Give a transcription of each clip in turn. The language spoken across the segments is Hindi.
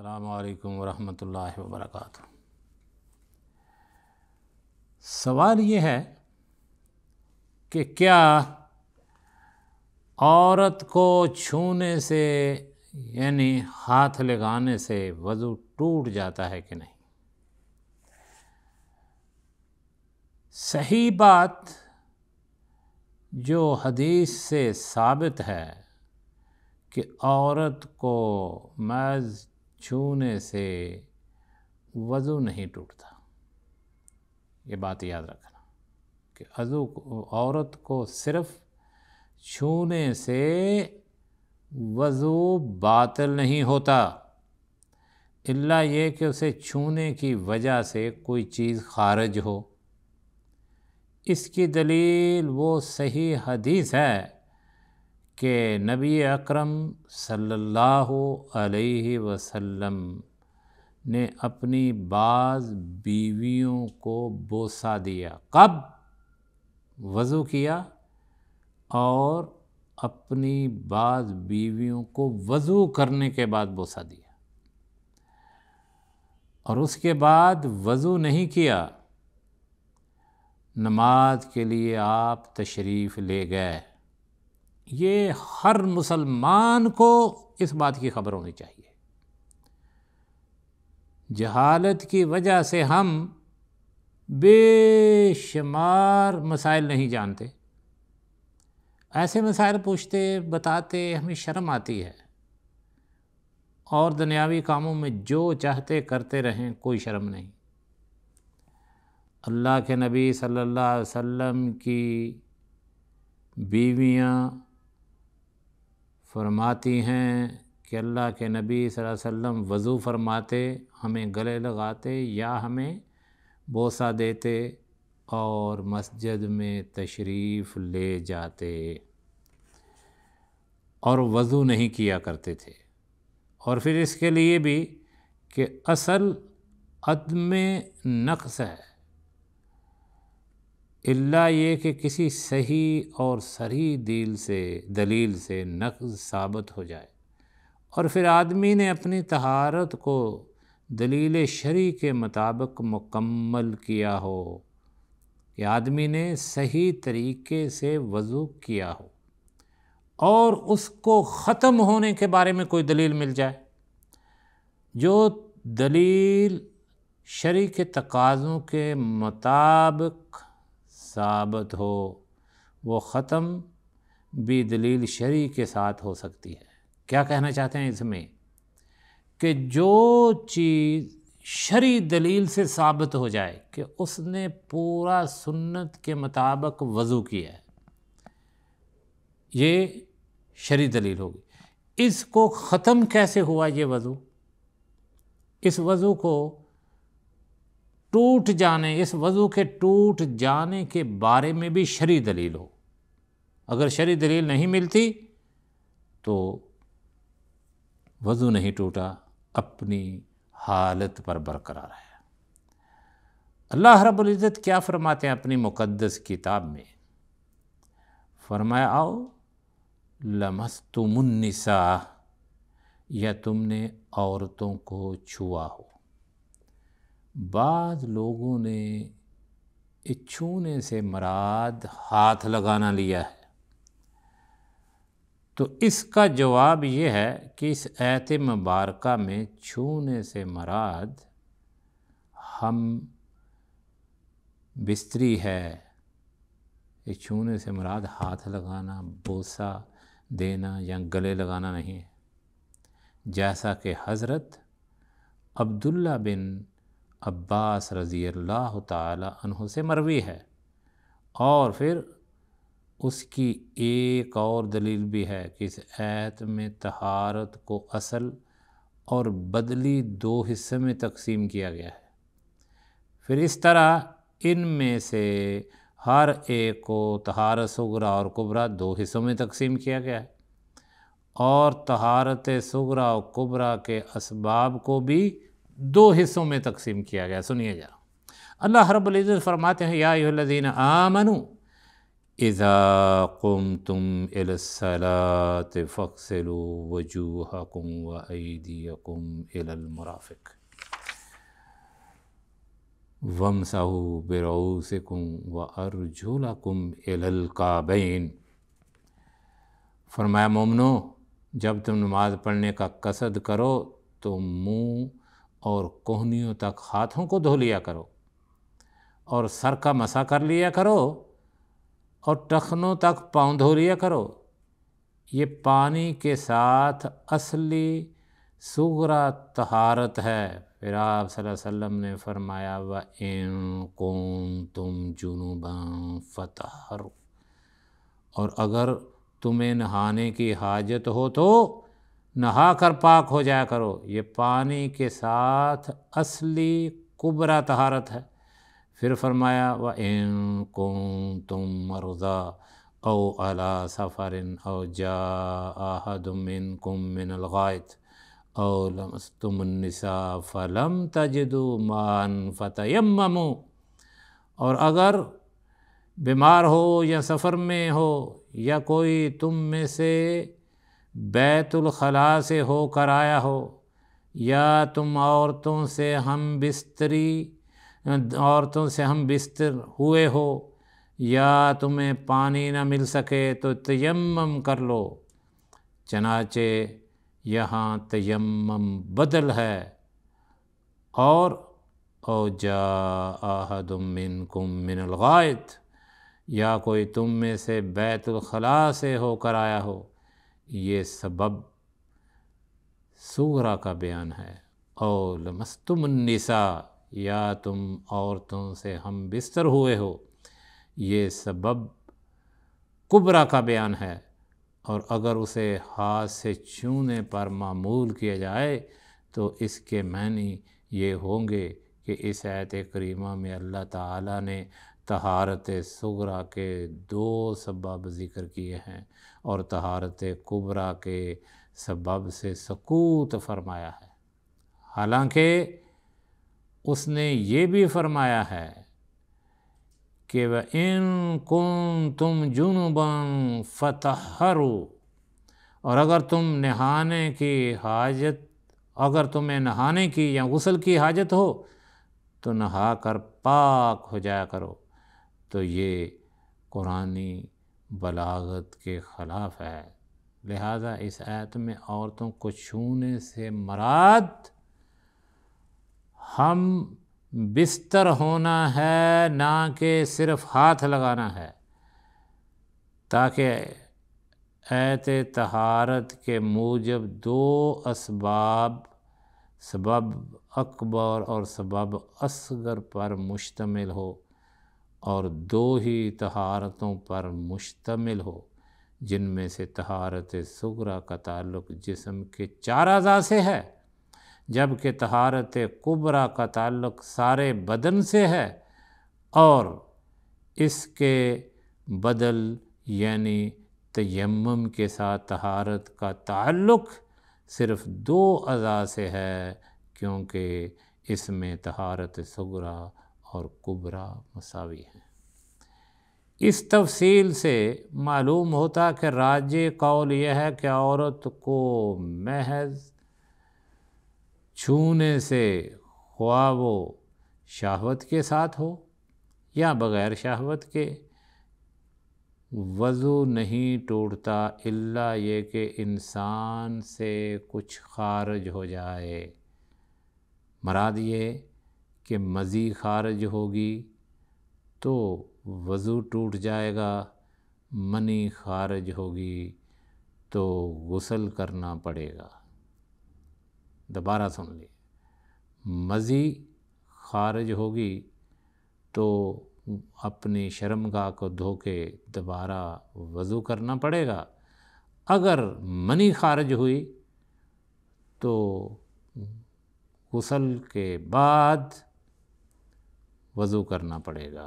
अल्लाम वरहमतुल्लाहि वबरकत सवाल ये है कि क्या औरत को छूने से यानी हाथ लगाने से वज़ू टूट जाता है कि नहीं सही बात जो हदीस से साबित है कि औरत को मैज़ छूने से वज़ू नहीं टूटता ये बात याद रखना कि अजू औरत को सिर्फ छूने से वज़ू बातल नहीं होता इल्ला ये कि उसे छूने की वजह से कोई चीज़ ख़ारज हो इसकी दलील वो सही हदीस है कि नबी अकरम सल्लल्लाहु अलैहि वसल्लम ने अपनी बाज़ बीवियों को बोसा दिया कब वज़ू किया और अपनी बाज़ बीवियों को वज़ू करने के बाद बोसा दिया और उसके बाद वज़ू नहीं किया नमाज के लिए आप तशरीफ़ ले गए ये हर मुसलमान को इस बात की खबर होनी चाहिए जहालत की वजह से हम बेशुमार मसाइल नहीं जानते ऐसे मसाइल पूछते बताते हमें शर्म आती है और दुनियावी कामों में जो चाहते करते रहें कोई शर्म नहीं अल्लाह के नबी सल्लल्लाहु अलैहि वसल्लम की बीवियाँ फरमाती हैं कि अल्लाह के नबी वसल्लम वज़ू फरमाते हमें गले लगाते या हमें बोसा देते और मस्जिद में तशरीफ़ ले जाते और वज़ू नहीं किया करते थे और फिर इसके लिए भी कि असल अदम नक्स है अल्ला ये कि किसी सही और सही दिल से दलील से नक़ साबित हो जाए और फिर आदमी ने अपनी तहारत को दलील शरी के मुताबिक मुकम्मल किया हो कि आदमी ने सही तरीके से वज़ू किया हो और उसको ख़त्म होने के बारे में कोई दलील मिल जाए जो दलील शरी के तकाज़ों के मुताबिक साबित हो वो ख़त्म भी दलील शरी के साथ हो सकती है क्या कहना चाहते हैं इसमें कि जो चीज़ शरी दलील से साबित हो जाए कि उसने पूरा सुन्नत के मुताबिक वज़ू किया है ये शरी दलील होगी इसको ख़त्म कैसे हुआ ये वज़ू इस वज़ू को टूट जाने इस वज़ू के टूट जाने के बारे में भी शरी दलील हो अगर शरी दलील नहीं मिलती तो वज़ू नहीं टूटा अपनी हालत पर बरकरार है अल्लाह रब्ज़त क्या फ़रमाते हैं अपनी मुक़दस किताब में फरमाया आओ लमस्तुमनिसा या तुमने औरतों को छुआ हो बाद लोगों ने छूने से मराद हाथ लगाना लिया है तो इसका जवाब ये है कि इस ऐत मुबारक में छूने से मराद हम बिस्तरी है ये छूने से मराद हाथ लगाना बोसा देना या गले लगाना नहीं है जैसा कि हज़रत अब्दुल्ला बिन अब्बास रज़ी अल्लाह तहों से मरवी है और फिर उसकी एक और दलील भी है कि इस ऐत में तहारत को असल और बदली दो हिस्से में तकसीम किया गया है फिर इस तरह इन में से हर एक को तहारत सगरा और कुबरा दो हिस्सों में तकसीम किया गया है और तहारत सगरा और कुबरा के इसबाब को भी दो हिस्सों में तकसीम किया गया सुनिएगा अल्लाह रब्ज़त फरमाते हैं यादीन आमनु इज़ा कुम तुम इलात फ़क्सलु वजूहकुम वईदीकुम इलमराफ़िक वम साहू बिरऊसकुम व अर्जुलकुम इलकाबैन फरमाया मोमनो जब तुम नमाज़ पढ़ने का कसद करो तो मुँह और कोहनियों तक हाथों को धो लिया करो और सर का मसा कर लिया करो और टखनों तक पाँव धो लिया करो ये पानी के साथ असली सुगरा तहारत है फिर आप वसल्लम ने फरमाया व इन कौन तुम जुनूबा फतहर और अगर तुम्हें नहाने की हाजत हो तो नहा कर पाक हो जाया करो ये पानी के साथ असली कुबरा तहारत है फिर फरमाया व एम कुम तुम मरुदा ओ अला सफ़रिन ओ जा आहदमिन कुम तुम औलमस्तमसा फ़लम तजदु मान फ़तयमु और अगर बीमार हो या सफ़र में हो या कोई तुम में से बैतुलखला से होकर आया हो या तुम औरतों से हम बिस्तरी औरतों से हम बिस्तर हुए हो या तुम्हें पानी न मिल सके तो तयम कर लो चनाचे यहाँ तयम बदल है और ओ जा आहदुमिन कुमिन या कोई तुम में से बैतुलखला से होकर आया हो ये सबब सूरा का बयान है और मस्तुमनसा या तुम औरतों से हम बिस्तर हुए हो ये सबब कुबरा का बयान है और अगर उसे हाथ से छूने पर मामूल किया जाए तो इसके मैनी ये होंगे कि इस आयत करीमा में अल्लाह ताला ने तहारत सगरा के दो सबब ज़िक्र किए हैं और तहारत कुबरा के सबब से सकूत फरमाया है हालांकि उसने ये भी फरमाया है कि व इन कुम तुम जुनुबन फतहरु और अगर तुम नहाने की हाजत अगर तुम्हें नहाने की या गसल की हाजत हो तो नहा कर पाक हो जाया करो तो ये कुरानी बलागत के ख़िलाफ़ है लिहाजा इस आयत में औरतों को छूने से मराद हम बिस्तर होना है ना कि सिर्फ हाथ लगाना है ताकि ऐत तहारत के मूजब दो इसबाब सबब अकबर और सबब असगर पर मुश्तमिल हो और दो ही तहारतों पर मुश्तमिल हो जिनमें से तहारत सगरा का ताल्लुक जिसम के चार अज़ा से है जबकि तहारत कुबरा का ताल्लुक सारे बदन से है और इसके बदल यानी तयम के साथ तहारत का ताल्लुक सिर्फ़ दो अज़ा से है क्योंकि इसमें तहारत सगरा और कुबरा मसावी हैं इस तफसील से मालूम होता कि राज्य कौल यह है कि औरत को महज छूने से ख्वा वो शाहवत के साथ हो या बग़ैर शाहवत के वज़ू नहीं टूटता इल्ला ये कि इंसान से कुछ खारज हो जाए मराद ये कि मज़ी खारज होगी तो वज़ू टूट जाएगा मनी खारज होगी तो गसल करना पड़ेगा दोबारा सुन लिए मज़ी खारज होगी तो अपनी शर्मगा को धो के दोबारा वज़ू करना पड़ेगा अगर मनी खारज हुई तो गसल के बाद वज़ू करना पड़ेगा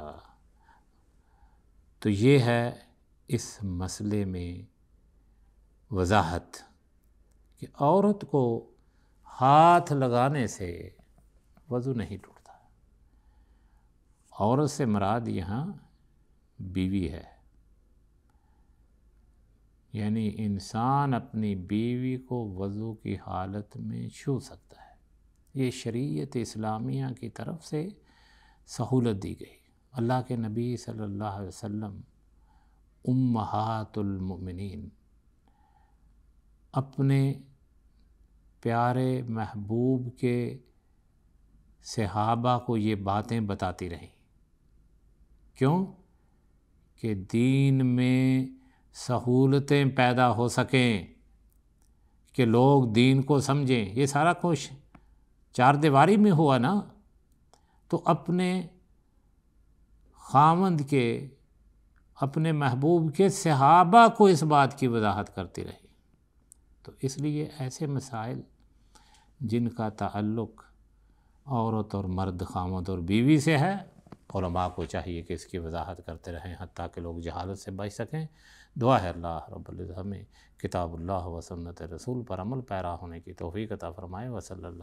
तो ये है इस मसले में वजाहत कि औरत को हाथ लगाने से वज़ू नहीं टूटता औरत से मराद यहाँ बीवी है यानी इंसान अपनी बीवी को वज़ू की हालत में छू सकता है ये शरीयत इस्लामिया की तरफ से सहूलत दी गई अल्लाह के नबी सल्लल्लाहु अलैहि वसल्लम उम्महातुलमिन अपने प्यारे महबूब के सहाबा को ये बातें बताती रहीं क्यों कि दीन में सहूलतें पैदा हो सकें कि लोग दीन को समझें ये सारा कुछ चार दीवारी में हुआ ना तो अपने खामंद के अपने महबूब के सहाबा को इस बात की वजाहत करती रही तो इसलिए ऐसे मसाइल जिनका ताल्लुक़ औरत और मर्द खामद और बीवी से है और माँ को चाहिए कि इसकी वजाहत करते रहें हती कि लोग जहालत से बच सकें दुआ है अल्लाह रब्बुल हमें किताबुल्लाह व रसूल पर अमल पैरा होने की तोफ़ी कता फ़रमाए वसल